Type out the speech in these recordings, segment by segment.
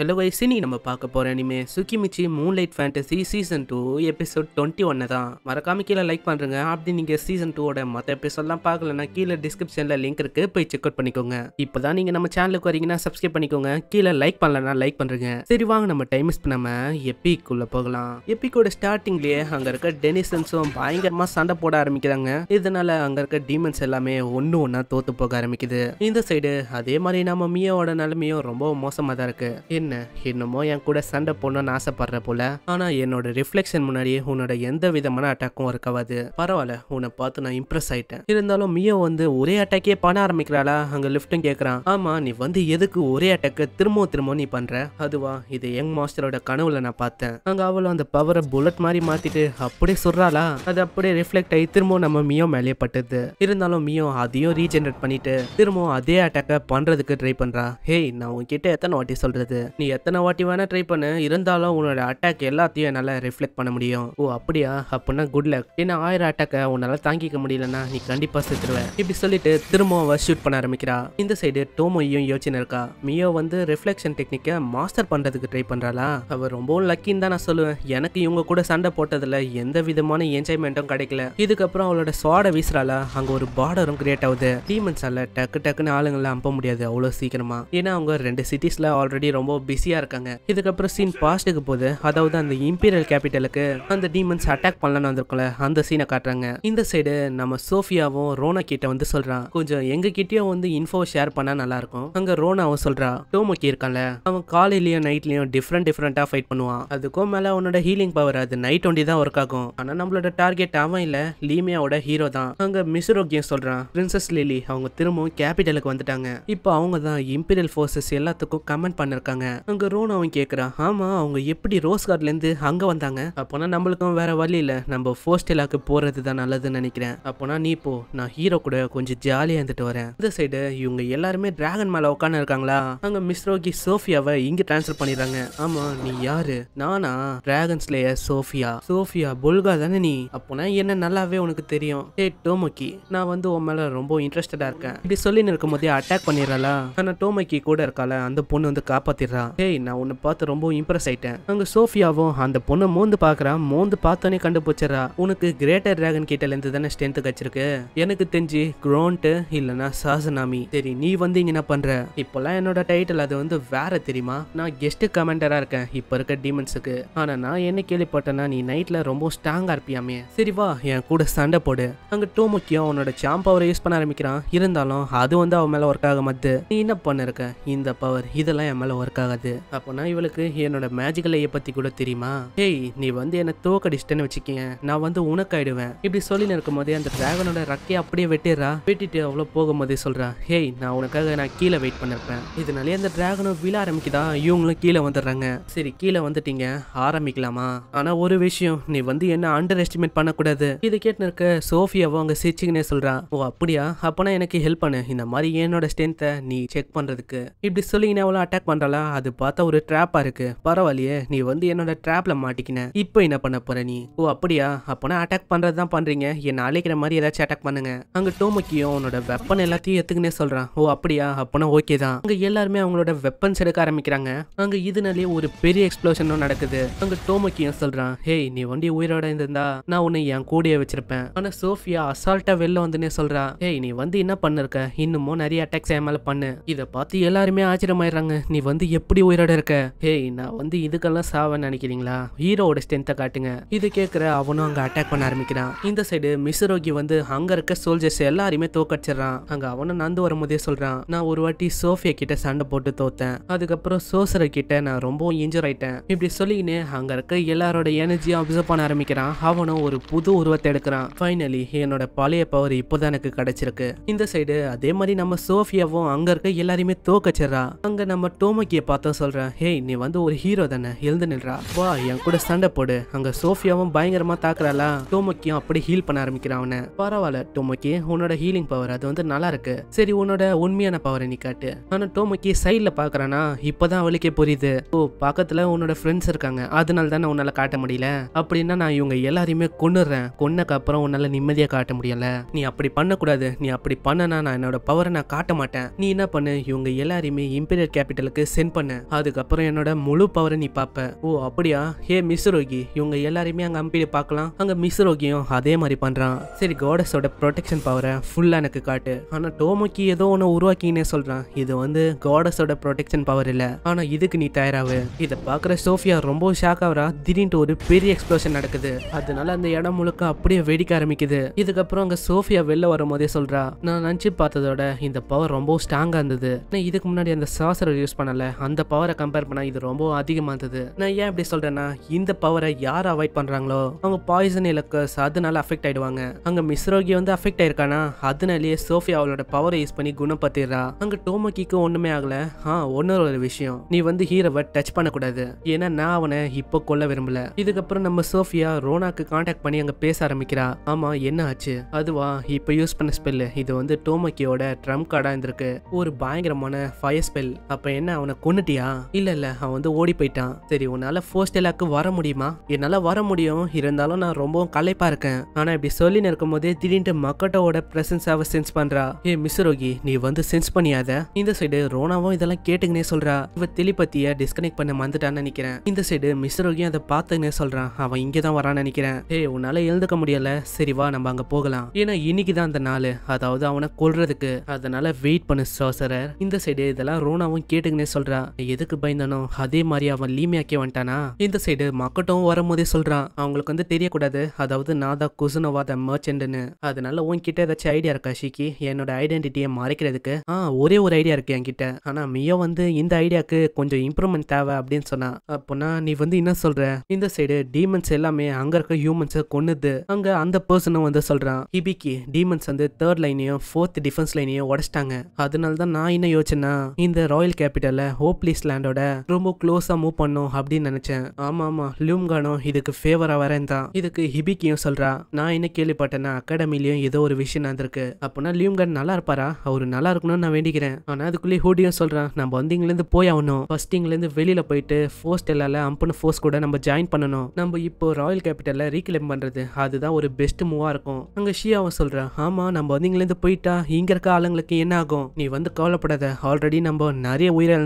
hello wise இனி நம்ம பார்க்க போகிற Tsuki Tsukimichi moonlight fantasy season two episode twenty ஒன்று தான் மறக்காம கீழே லைக் பண்ணுறங்க அப்படி நீங்கள் சீசன் டூவோட மற்ற எபிசோட்லாம் பார்க்கலன்னா கீழே டிஸ்கிரிப்ஷனில் லிங்க் இருக்குது போய் செக் அவுட் பண்ணிக்கோங்க இப்போ தான் நீங்கள் நம்ம சேனலுக்கு வரீங்கன்னா சப்ஸ்கிரைப் பண்ணிக்கோங்க கீழே லைக் பண்ணலன்னா லைக் பண்ணுறங்க சரி வாங்க நம்ம டைம் மிஸ் பண்ணாமல் எப்பிக்குள்ளே போகலாம் எப்பிக்கோட ஸ்டார்டிங்லேயே அங்கே இருக்க டெனிசன்ஸும் பயங்கரமாக சண்டை போட ஆரம்பிக்கிறாங்க இதனால் அங்கே இருக்க டீமன்ஸ் எல்லாமே ஒன்று ஒன்றா தோற்று போக ஆரம்பிக்குது இந்த சைடு அதே மாதிரி நம்ம மியோட நிலமையும் ரொம்ப மோசமாக தான் இருக்குது என்ன என்னமோ என் கூட சண்டை போடணும்னு ஆசைப்படுற போல ஆனா என்னோட ரிஃப்ளெக்ஷன் முன்னாடியே உன்னோட எந்த விதமான அட்டாக்கும் இருக்காது பரவாயில்ல உன்னை பார்த்து நான் இம்ப்ரெஸ் ஆயிட்டேன் இருந்தாலும் மியோ வந்து ஒரே அட்டாக்கே பண்ண ஆரம்பிக்கிறாளா அங்க லிஃப்ட்டும் கேட்கறான் ஆமா நீ வந்து எதுக்கு ஒரே அட்டாக்க திரும்ப திரும்ப நீ பண்ற அதுவா இது யங் மாஸ்டரோட கனவுல நான் பார்த்தேன் அங்க அவள் அந்த பவரை புல்லட் மாதிரி மாத்திட்டு அப்படியே சொல்றாளா அது அப்படியே ரிஃப்ளெக்ட் ஆகி திரும்ப நம்ம மியோ மேலே பட்டது இருந்தாலும் மியோ அதையும் ரீஜென்ரேட் பண்ணிட்டு திரும்பவும் அதே அட்டாக்க பண்றதுக்கு ட்ரை பண்றா ஹேய் நான் உங்ககிட்ட எத்தனை வாட்டி சொல்றது நீ எத்தனை வாட்டி வேணா ட்ரை பண்ணு இருந்தாலும் உன்னோட அட்டாக் எல்லாத்தையும் என்னால் ரிஃப்ளெக்ட் பண்ண முடியும் ஓ அப்படியா அப்படின்னா குட் லக் ஏன்னா ஆயிரம் அட்டாக்க உன்னால் தாங்கிக்க முடியலன்னா நீ கண்டிப்பாக செத்துருவேன் இப்படி சொல்லிட்டு திரும்பவும் அவள் ஷூட் பண்ண ஆரம்பிக்கிறா இந்த சைடு டோமோயும் யோசனை இருக்கா மியோ வந்து ரிஃப்ளெக்ஷன் டெக்னிக்கை மாஸ்டர் பண்ணுறதுக்கு ட்ரை பண்ணுறாளா அவள் ரொம்பவும் லக்கின்னு தான் நான் சொல்லுவேன் எனக்கு இவங்க கூட சண்டை போட்டதுல எந்த விதமான என்ஜாய்மெண்ட்டும் கிடைக்கல இதுக்கப்புறம் அவளோட சுவாட வீசுறாளா அங்க ஒரு பார்டரும் கிரியேட் ஆகுது டீமன்ஸால டக்கு டக்குன்னு ஆளுங்களை அம்ப முடியாது அவ்வளோ சீக்கிரமா ஏன்னா அவங்க ரெண்டு சிட்டிஸ்ல ஆல்ரெடி ரொம்ப பிஸியாக இருக்காங்க இதுக்கப்புறம் சீன் பாஸ்ட்டுக்கு போது அதாவது அந்த இம்பீரியல் கேபிட்டலுக்கு அந்த டீமன்ஸ் அட்டாக் பண்ணலான்னு வந்திருக்கல அந்த சீனை காட்டுறாங்க இந்த சைடு நம்ம சோஃபியாவும் ரோனா கிட்ட வந்து சொல்றான் கொஞ்சம் எங்க கிட்டயும் வந்து இன்ஃபோ ஷேர் பண்ணா நல்லா இருக்கும் அங்க ரோனாவும் சொல்றா டோமோக்கி இருக்கான்ல அவன் காலையிலயும் நைட்லயும் டிஃப்ரெண்ட் டிஃப்ரெண்டா ஃபைட் பண்ணுவான் அதுக்கும் மேல அவனோட ஹீலிங் பவர் அது நைட் ஒண்டி தான் ஒர்க் ஆகும் ஆனா நம்மளோட டார்கெட் அவன் இல்ல லீமியாவோட ஹீரோ தான் அங்க மிசுரோக்கியம் சொல்றான் பிரின்சஸ் லிலி அவங்க திரும்பவும் கேபிட்டலுக்கு வந்துட்டாங்க இப்போ அவங்க தான் இம்பீரியல் ஃபோர்ஸஸ் எல்லாத்துக்கும் கமெண்ட் பண்ணிருக்காங்க அங்க அவன் கேட்குறான் ஆமா அவங்க எப்படி ரோஸ் கார்ட்லேருந்து அங்கே வந்தாங்க அப்போனா நம்மளுக்கும் வேற வழி இல்லை நம்ம ஃபோஸ்டேலாக்கு போறது தான் நல்லதுன்னு நினைக்கிறேன் அப்போனா நீ போ நான் ஹீரோ கூட கொஞ்சம் ஜாலியாக இருந்துட்டு வரேன் இந்த சைடு இவங்க எல்லாருமே டிராகன் மேல உட்காந்து இருக்காங்களா அங்க மிஸ்ரோகி சோஃபியாவை இங்க ட்ரான்ஸ்ஃபர் பண்ணிடுறாங்க ஆமா நீ யாரு நானா dragon slayer Sophia Sophia Polka தானே நீ அப்போனா என்ன நல்லாவே உனக்கு தெரியும் டே டோமக்கி நான் வந்து உன் மேலே ரொம்ப இன்ட்ரெஸ்டடாக இருக்கேன் இப்படி சொல்லின்னு இருக்கும் போதே அட்டாக் பண்ணிடுறாளா ஆனா டோமக்கி கூட இருக்கால அந்த பொண்ணு வந்து காப்பாத்திடுறா சொல்றான் ஹேய் நான் உன்னை பார்த்து ரொம்ப இம்ப்ரெஸ் ஆயிட்டேன் அங்க சோஃபியாவும் அந்த பொண்ணை மோந்து பாக்குறா மோந்து பார்த்தோன்னே கண்டுபிடிச்சிடறா உனக்கு கிரேட்டர் டிராகன் கிட்டல இருந்து தானே ஸ்ட்ரென்த் கிடைச்சிருக்கு எனக்கு தெரிஞ்சு குரோண்ட் இல்லனா சாசனாமி சரி நீ வந்து இங்க என்ன பண்ற இப்போல்லாம் என்னோட டைட்டில் அது வந்து வேற தெரியுமா நான் கெஸ்ட் கமெண்டரா இருக்கேன் இப்போ இருக்க டீமன்ஸுக்கு ஆனா நான் என்ன கேள்விப்பட்டேன்னா நீ நைட்ல ரொம்ப ஸ்ட்ராங்கா இருப்பியாமே சரி வா என் கூட சண்டை போடு அங்க முக்கியம் உன்னோட சாம் பவரை யூஸ் பண்ண ஆரம்பிக்கிறான் இருந்தாலும் அது வந்து அவன் மேல ஒர்க் ஆக மாத்து நீ என்ன பண்ணிருக்க இந்த பவர் இதெல்லாம் என் மேல ஒர்க் ஆக ஆகுது அப்போனா இவளுக்கு என்னோட மேஜிக்கல் ஐயை பத்தி கூட தெரியுமா ஹேய் நீ வந்து என்ன டிஸ்டன் வச்சுக்கிய நான் வந்து உனக்காயிடுவேன் இப்படி சொல்லின்னு இருக்கும் போதே அந்த டிராகனோட ரக்கையை அப்படியே வெட்டிடுறா வெட்டிட்டு அவ்வளோ போகும்போதே சொல்றா ஹேய் நான் உனக்காக நான் கீழே வெயிட் பண்ணிருப்பேன் இதனாலே அந்த டிராகனும் விழ ஆரம்பிக்குதா இவங்களும் கீழே வந்துடுறாங்க சரி கீழே வந்துட்டீங்க ஆரம்பிக்கலாமா ஆனா ஒரு விஷயம் நீ வந்து என்ன அண்டர் எஸ்டிமேட் பண்ணக்கூடாது இது கேட்டு இருக்க சோஃபியாவும் அங்கே சிரிச்சுக்கினே சொல்றா ஓ அப்படியா அப்பனா எனக்கு ஹெல்ப் பண்ணு இந்த மாதிரி என்னோட ஸ்ட்ரென்த்தை நீ செக் பண்ணுறதுக்கு இப்படி சொல்லி அவ்வளோ அட்டாக் பண்ணுறாளா அது பார்த்தா ஒரு ட்ராப்பா இருக்கு பரவாயில்லையே நீ வந்து என்னோட ட்ராப்ல மாட்டிக்கின இப்போ என்ன பண்ண போற நீ ஓ அப்படியா அப்பனா அட்டாக் பண்றதுதான் தான் பண்றீங்க என்ன அழைக்கிற மாதிரி ஏதாச்சும் அட்டாக் பண்ணுங்க அங்க டோமக்கியும் உன்னோட வெப்பன் எல்லாத்தையும் எத்துக்குனே சொல்றான் ஓ அப்படியா அப்பனா ஓகே தான் அங்க எல்லாருமே அவங்களோட வெப்பன்ஸ் எடுக்க ஆரம்பிக்கிறாங்க அங்க இதுனாலே ஒரு பெரிய எக்ஸ்ப்ளோஷனும் நடக்குது அங்க டோமக்கியும் சொல்றான் ஹேய் நீ வண்டி உயிரோட இருந்திருந்தா நான் உன்னை என் கூடிய வச்சிருப்பேன் ஆனா சோஃபியா அசால்ட்டா வெளில வந்துனே சொல்றா ஹேய் நீ வந்து என்ன பண்ணிருக்க இன்னமும் நிறைய அட்டாக்ஸ் என் மேல பண்ணு இதை பார்த்து எல்லாருமே ஆச்சரியமாயிடுறாங்க நீ வந்து எப்படி எப்படி உயிரோட இருக்க ஹேய் நான் வந்து இதுக்கெல்லாம் சாவன்னு நினைக்கிறீங்களா ஹீரோட ஸ்ட்ரென்த்தை காட்டுங்க இது கேட்குற அவனும் அங்கே அட்டாக் பண்ண ஆரம்பிக்கிறான் இந்த சைடு மிஸ்ரோகி வந்து அங்கே இருக்க சோல்ஜர்ஸ் எல்லாருமே தோக்கடிச்சிடறான் அங்கே அவனும் நந்து வரும்போதே சொல்கிறான் நான் ஒரு வாட்டி சோஃபியா கிட்ட சண்டை போட்டு தோத்தேன் அதுக்கப்புறம் சோசர கிட்ட நான் ரொம்பவும் இன்ஜூர் ஆயிட்டேன் இப்படி சொல்லிக்கின்னு அங்கே இருக்க எல்லாரோட எனர்ஜியும் அப்சர்வ் பண்ண ஆரம்பிக்கிறான் அவனும் ஒரு புது உருவத்தை எடுக்கிறான் ஃபைனலி என்னோட பழைய பவர் இப்போதான் எனக்கு கிடைச்சிருக்கு இந்த சைடு அதே மாதிரி நம்ம சோஃபியாவும் அங்கே இருக்க எல்லாரையுமே தோக்கச்சிடறா அங்கே நம்ம டோமக்கியை பார்த்தா சொல்கிறேன் ஹேய் நீ வந்து ஒரு ஹீரோ தானே எழுந்து நில்றா வா என் கூட சண்டை போடு அங்கே சோஃபியாவும் பயங்கரமாக தாக்குறாளா டோமக்கியும் அப்படி ஹீல் பண்ண ஆரம்பிக்கிறான் அவனை பரவாயில்ல டோமக்கி உன்னோட ஹீலிங் பவர் அது வந்து நல்லா இருக்கு சரி உன்னோட உண்மையான பவரை நீ காட்டு ஆனால் டோமக்கி சைடில் பார்க்குறானா இப்போதான் அவளுக்கே புரியுது ஓ பக்கத்தில் உன்னோட ஃப்ரெண்ட்ஸ் இருக்காங்க அதனால தானே உன்னால் காட்ட முடியல அப்படின்னா நான் இவங்க எல்லாரையுமே கொண்டுடுறேன் கொன்னக்கு அப்புறம் உன்னால் நிம்மதியாக காட்ட முடியல நீ அப்படி பண்ணக்கூடாது நீ அப்படி பண்ணனா நான் என்னோட பவரை நான் காட்ட மாட்டேன் நீ என்ன பண்ணு இவங்க எல்லாரையுமே இம்பீரியல் கேபிட்டலுக்கு சென்ட் பண்ண பண்ணு அதுக்கப்புறம் என்னோட முழு பவரை நீ பாப்ப ஓ அப்படியா ஹே ரோகி இவங்க எல்லாரையுமே அங்கே அம்பிடி பார்க்கலாம் அங்கே ரோகியும் அதே மாதிரி பண்ணுறான் சரி கோடஸோட ப்ரொடெக்ஷன் பவரை ஃபுல்லாக எனக்கு காட்டு ஆனால் டோமோக்கி ஏதோ ஒன்று உருவாக்கினே சொல்கிறான் இது வந்து கோடஸோட ப்ரொடெக்ஷன் பவர் இல்லை ஆனால் இதுக்கு நீ தயாராகு இதை பாக்குற சோஃபியா ரொம்ப ஷாக் ஆவரா திடீர்னு ஒரு பெரிய எக்ஸ்ப்ளோஷன் நடக்குது அதனால அந்த இடம் முழுக்க அப்படியே வெடிக்க ஆரம்பிக்குது இதுக்கப்புறம் அங்கே சோஃபியா வெளில வரும்போதே சொல்றா நான் நினச்சி பார்த்ததோட இந்த பவர் ரொம்ப ஸ்ட்ராங்காக இருந்தது நான் இதுக்கு முன்னாடி அந்த சாசரை யூஸ் பண்ணலை அந்த அந்த பவரை கம்பேர் பண்ணா இது ரொம்ப அதிகமாக இருந்தது நான் ஏன் இப்படி சொல்கிறேன்னா இந்த பவரை யார் அவாய்ட் பண்ணுறாங்களோ அவங்க பாய்சன் இலக்கர்ஸ் அதனால அஃபெக்ட் ஆகிடுவாங்க அங்கே மிஸ்ரோகி வந்து அஃபெக்ட் ஆயிருக்கானா அதனாலயே சோஃபியா அவளோட பவரை யூஸ் பண்ணி குணப்படுத்திடுறா அங்கே டோமோக்கிக்கு ஒன்றுமே ஆகலை ஆ ஒன்னொரு ஒரு விஷயம் நீ வந்து ஹீரோவை டச் பண்ணக்கூடாது ஏன்னா நான் அவனை இப்போ கொல்ல விரும்பல இதுக்கப்புறம் நம்ம சோஃபியா ரோனாக்கு காண்டாக்ட் பண்ணி அங்கே பேச ஆரம்பிக்கிறா ஆமாம் என்ன ஆச்சு அதுவா இப்போ யூஸ் பண்ண ஸ்பெல்லு இது வந்து டோமோக்கியோட ட்ரம் கார்டா இருந்திருக்கு ஒரு பயங்கரமான ஃபயர் ஸ்பெல் அப்போ என்ன அவனை கொண்டு வந்துட்டியா இல்ல இல்ல அவன் வந்து ஓடி போயிட்டான் சரி உன்னால ஃபர்ஸ்ட் எல்லாக்கு வர முடியுமா என்னால வர முடியும் இருந்தாலும் நான் ரொம்பவும் களைப்பா இருக்கேன் ஆனா இப்படி சொல்லின்னு இருக்கும் போதே திடீர்னு மக்கட்டோட பிரசன்ஸ் அவ சென்ஸ் பண்றா ஏ மிஸ்ரோகி நீ வந்து சென்ஸ் பண்ணியாத இந்த சைடு ரோனாவும் இதெல்லாம் கேட்டுங்கனே சொல்றா இவ தெளிப்பத்திய டிஸ்கனெக்ட் பண்ண மந்துட்டான்னு நினைக்கிறேன் இந்த சைடு மிஸ் ரோகியும் அதை பார்த்துங்கனே சொல்றான் அவன் இங்கதான் தான் வரான்னு நினைக்கிறேன் ஏ உன்னால எழுந்துக்க முடியல சரி வா நம்ம அங்க போகலாம் ஏன்னா இன்னைக்கு தான் அந்த நாள் அதாவது அவனை கொல்றதுக்கு அதனால வெயிட் பண்ணு சோசரர் இந்த சைடு இதெல்லாம் ரோனாவும் கேட்டுங்கனே சொல்றா எதுக்கு பயந்தானோ அதே மாதிரி அவன் லீமியாக்கே வந்துட்டானா இந்த சைடு மக்கட்டும் வரும்போதே சொல்றான் அவங்களுக்கு வந்து தெரியக்கூடாது அதாவது நான் தான் குசுனோவா மர்ச்சன்ட்னு அதனால உன்கிட்ட ஏதாச்சும் ஐடியா இருக்கா ஷிக்கி என்னோட ஐடென்டிட்டியை மறைக்கிறதுக்கு ஆ ஒரே ஒரு ஐடியா இருக்கு என்கிட்ட ஆனா மியோ வந்து இந்த ஐடியாக்கு கொஞ்சம் இம்ப்ரூவ்மெண்ட் தேவை அப்படின்னு சொன்னா அப்போனா நீ வந்து என்ன சொல்ற இந்த சைடு டீமன்ஸ் எல்லாமே அங்க இருக்க ஹியூமன்ஸை கொன்னுது அங்க அந்த பர்சனும் வந்து சொல்றான் ஹிபிக்கு டீமன்ஸ் வந்து தேர்ட் லைனையும் ஃபோர்த் டிஃபென்ஸ் லைனையும் உடச்சிட்டாங்க அதனால தான் நான் என்ன யோசனை இந்த ராயல் கேபிட்டல்ல ஹோப் ப்ளீஸ் லேண்டோட ரொம்ப க்ளோஸாக மூவ் பண்ணும் அப்படின்னு நினச்சேன் ஆமாம் ஆமாம் லியூம்கானோ இதுக்கு ஃபேவராக வரேன் தான் இதுக்கு ஹிபிக்கியும் சொல்கிறா நான் என்ன கேள்விப்பட்டேன்னா அகாடமிலையும் ஏதோ ஒரு விஷயம் நடந்திருக்கு அப்போனா லியூம்கான் நல்லா இருப்பாரா அவரு நல்லா இருக்கணும்னு நான் வேண்டிக்கிறேன் ஆனால் அதுக்குள்ளே ஹூடியும் சொல்கிறான் நம்ம வந்து இங்கிலேருந்து போய் ஆகணும் ஃபர்ஸ்ட் இங்கிலேருந்து வெளியில் போயிட்டு ஃபோர்ஸ் எல்லால அம்புன ஃபோர்ஸ் கூட நம்ம ஜாயின் பண்ணணும் நம்ம இப்போ ராயல் கேபிட்டல்ல ரீக்ளைம் பண்ணுறது அதுதான் ஒரு பெஸ்ட் மூவாக இருக்கும் அங்கே ஷியாவும் சொல்கிறேன் ஆமாம் நம்ம வந்து இங்கிலேருந்து போயிட்டா இங்கே இருக்க ஆளுங்களுக்கு என்ன ஆகும் நீ வந்து கவலைப்படாத ஆல்ரெடி நம்ம நிறைய உயிரை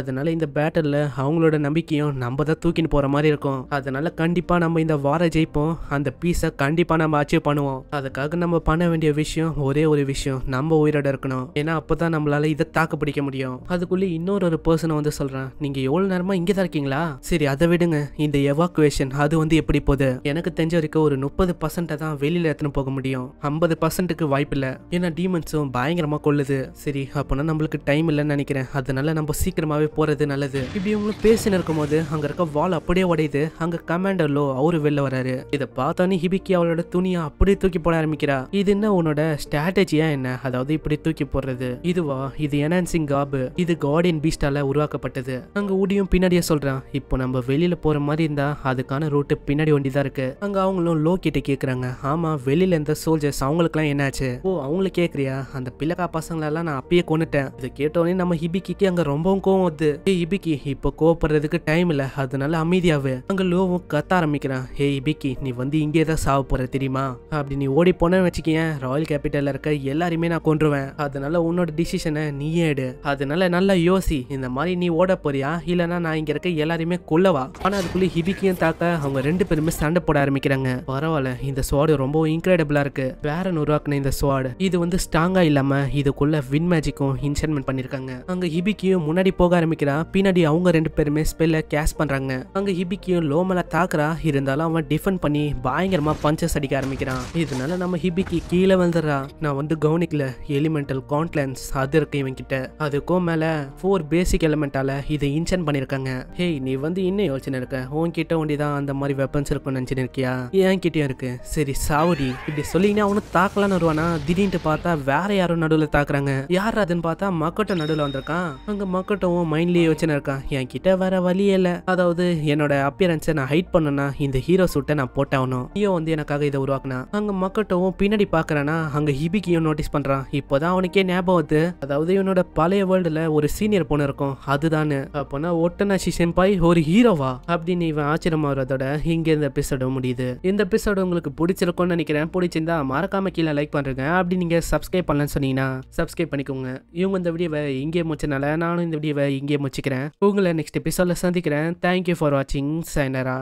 அதனால இந்த பேட்டலில் அவங்களோட நம்பிக்கையும் நம்ம தான் தூக்கின்னு போகிற மாதிரி இருக்கும் அதனால கண்டிப்பாக நம்ம இந்த வார ஜெயிப்போம் அந்த பீஸை கண்டிப்பாக நம்ம அச்சீவ் பண்ணுவோம் அதுக்காக நம்ம பண்ண வேண்டிய விஷயம் ஒரே ஒரு விஷயம் நம்ம உயிரோட இருக்கணும் ஏன்னா அப்போ தான் நம்மளால இதை தாக்கு பிடிக்க முடியும் அதுக்குள்ள இன்னொரு ஒரு பர்சனை வந்து சொல்கிறேன் நீங்கள் எவ்வளோ நேரமாக இங்கே தான் இருக்கீங்களா சரி அதை விடுங்க இந்த எவாக்குவேஷன் அது வந்து எப்படி போகுது எனக்கு தெரிஞ்ச வரைக்கும் ஒரு முப்பது பர்சன்ட்டை தான் வெளியில எத்தனை போக முடியும் ஐம்பது பர்சன்ட்டுக்கு வாய்ப்பு இல்லை ஏன்னா டீமன்ஸும் பயங்கரமாக கொள்ளுது சரி அப்போனா நம்மளுக்கு டைம் இல்லைன்னு நினைக்கிறேன் அதனால நம்ம சீக்கிரமாகவே பக்கமாகவே போகிறது நல்லது இப்படி இவங்களும் பேசின்னு இருக்கும்போது அங்கே இருக்க வால் அப்படியே உடையுது அங்கே கமாண்டர் லோ அவரு வெளில வராரு இதை பார்த்தோன்னு ஹிபிக்கி அவளோட துணியை அப்படியே தூக்கி போட ஆரம்பிக்கிறா இது என்ன உன்னோட ஸ்ட்ராட்டஜியா என்ன அதாவது இப்படி தூக்கி போடுறது இதுவா இது என்ஹான்சிங் காபு இது கார்டியன் பீஸ்டால உருவாக்கப்பட்டது அங்க ஊடியும் பின்னாடியே சொல்றான் இப்போ நம்ம வெளியில போற மாதிரி இருந்தா அதுக்கான ரூட்டு பின்னாடி ஒண்டிதான் இருக்கு அங்க அவங்களும் லோ கிட்ட கேக்குறாங்க ஆமா வெளியில இருந்த சோல்ஜர்ஸ் அவங்களுக்குலாம் என்னாச்சு ஓ அவங்களுக்கு கேக்குறியா அந்த பிள்ளைக்கா பசங்களெல்லாம் நான் அப்பயே கொண்டுட்டேன் இதை கேட்டோடனே நம்ம ஹிபிக்கிக்கு அங்க ரொம்பவும் கோவம் போகுது ஹே இபிக்கி இப்போ கோவப்படுறதுக்கு டைம் இல்ல அதனால அமைதியாவே அங்க லோவும் கத்த ஆரம்பிக்கிறான் ஹே இபிக்கி நீ வந்து இங்கேதான் தான் சாவ போற தெரியுமா அப்படி நீ ஓடி போனேன்னு வச்சுக்கேன் ராயல் கேபிட்டல்ல இருக்க எல்லாருமே நான் கொன்றுவேன் அதனால உன்னோட டிசிஷனை நீயே எடு அதனால நல்லா யோசி இந்த மாதிரி நீ ஓட போறியா இல்லனா நான் இங்க இருக்க எல்லாரையுமே கொல்லவா ஆனா அதுக்குள்ள ஹிபிக்கியும் தாக்க அவங்க ரெண்டு பேருமே சண்டை போட ஆரம்பிக்கிறாங்க பரவாயில்ல இந்த சுவாடு ரொம்ப இன்கிரெடிபிளா இருக்கு வேற நூறுவாக்குன இந்த சுவாடு இது வந்து ஸ்ட்ராங்கா இல்லாம இதுக்குள்ள வின் மேஜிக்கும் இன்சென்மெண்ட் பண்ணிருக்காங்க அங்க ஹிபிக்கியும் முன்னாடி போக ஆரம்பிக்கிறான் பின்னாடி அவங்க ரெண்டு பேருமே ஸ்பெல்ல கேஷ் பண்றாங்க அங்க ஹிபிக்கியும் லோ தாக்குறா இருந்தாலும் அவன் டிஃபன் பண்ணி பயங்கரமா பஞ்சஸ் அடிக்க ஆரம்பிக்கிறான் இதனால நம்ம ஹிபிக்கி கீழே வந்துடுறா நான் வந்து கவனிக்கல எலிமெண்டல் கான்ட்லன்ஸ் அது இருக்கு இவன் கிட்ட அதுக்கும் மேல ஃபோர் பேசிக் எலிமெண்டால இதை இன்சென்ட் பண்ணிருக்காங்க ஹேய் நீ வந்து இன்னும் யோசனை இருக்க உன்கிட்ட ஒண்டிதான் அந்த மாதிரி வெப்பன்ஸ் இருக்கும் நினைச்சுன்னு இருக்கியா என் கிட்டயும் இருக்கு சரி சாவடி இப்படி சொல்லிங்கன்னா அவனு தாக்கலான்னு வருவானா திடீர்னு பார்த்தா வேற யாரும் நடுவில் தாக்குறாங்க யார் அதுன்னு பார்த்தா மக்கட்டும் நடுவில் வந்திருக்கான் அங்க மக்கட்டும் அவன் மைண்ட்லயே யோசனை இருக்கான் என் கிட்ட வர வழியே இல்லை அதாவது என்னோட அப்பியரன்ஸை நான் ஹைட் பண்ணனா இந்த ஹீரோ சூட்டை நான் போட்டாகணும் ஹியோ வந்து எனக்காக இதை உருவாக்குனா அங்க மக்கட்டவும் பின்னாடி பாக்குறேன்னா அங்க ஹிபிகியும் நோட்டீஸ் பண்றான் இப்போதான் அவனுக்கே ஞாபகம் வருது அதாவது இவனோட பழைய வேர்ல்டுல ஒரு சீனியர் பொண்ணு இருக்கும் அதுதானு அப்போனா ஒட்டனாஷி சென்பாய் ஒரு ஹீரோவா அப்படின்னு இவன் ஆச்சரியமா வரதோட இங்க இந்த எபிசோட முடியுது இந்த எபிசோடு உங்களுக்கு பிடிச்சிருக்கும்னு நினைக்கிறேன் பிடிச்சிருந்தா மறக்காம கீழே லைக் பண்றேங்க அப்படி நீங்க சப்ஸ்கிரைப் பண்ணலன்னு சொன்னீங்கன்னா சப்ஸ்கிரைப் பண்ணிக்கோங்க இவங்க இந்த வீடியோவை இங்கே முடிச்சனால நானும் இந்த வீடியோவை இங்கே முச்சிக்கிறேன் உங்களை நெக்ஸ்ட் எபிசோட சந்திக்கிறேன் தேங்க்யூ ஃபார் வாட்சிங் சைனரா